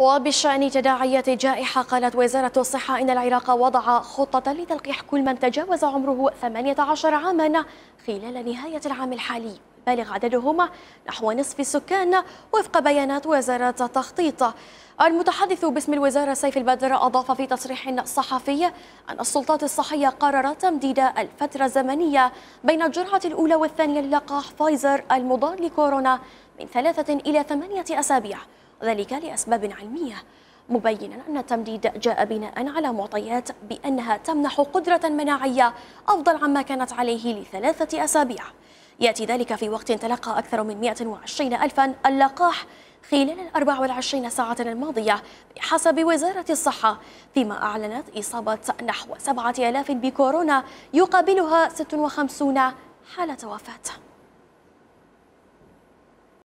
وبشأن تداعيات الجائحة قالت وزارة الصحة إن العراق وضع خطة لتلقيح كل من تجاوز عمره 18 عاما خلال نهاية العام الحالي بالغ عددهم نحو نصف السكان وفق بيانات وزارة التخطيط المتحدث باسم الوزارة سيف البدر أضاف في تصريح صحفي أن السلطات الصحية قررت تمديد الفترة الزمنية بين الجرعة الأولى والثانية للقاح فايزر المضاد لكورونا من ثلاثة إلى ثمانية أسابيع ذلك لأسباب علمية مبينا أن التمديد جاء بناء على معطيات بأنها تمنح قدرة مناعية أفضل عما كانت عليه لثلاثة أسابيع يأتي ذلك في وقت تلقى أكثر من 120 ألفا اللقاح خلال ال 24 ساعة الماضية بحسب وزارة الصحة فيما أعلنت إصابة نحو 7000 بكورونا يقابلها 56 حالة وفاة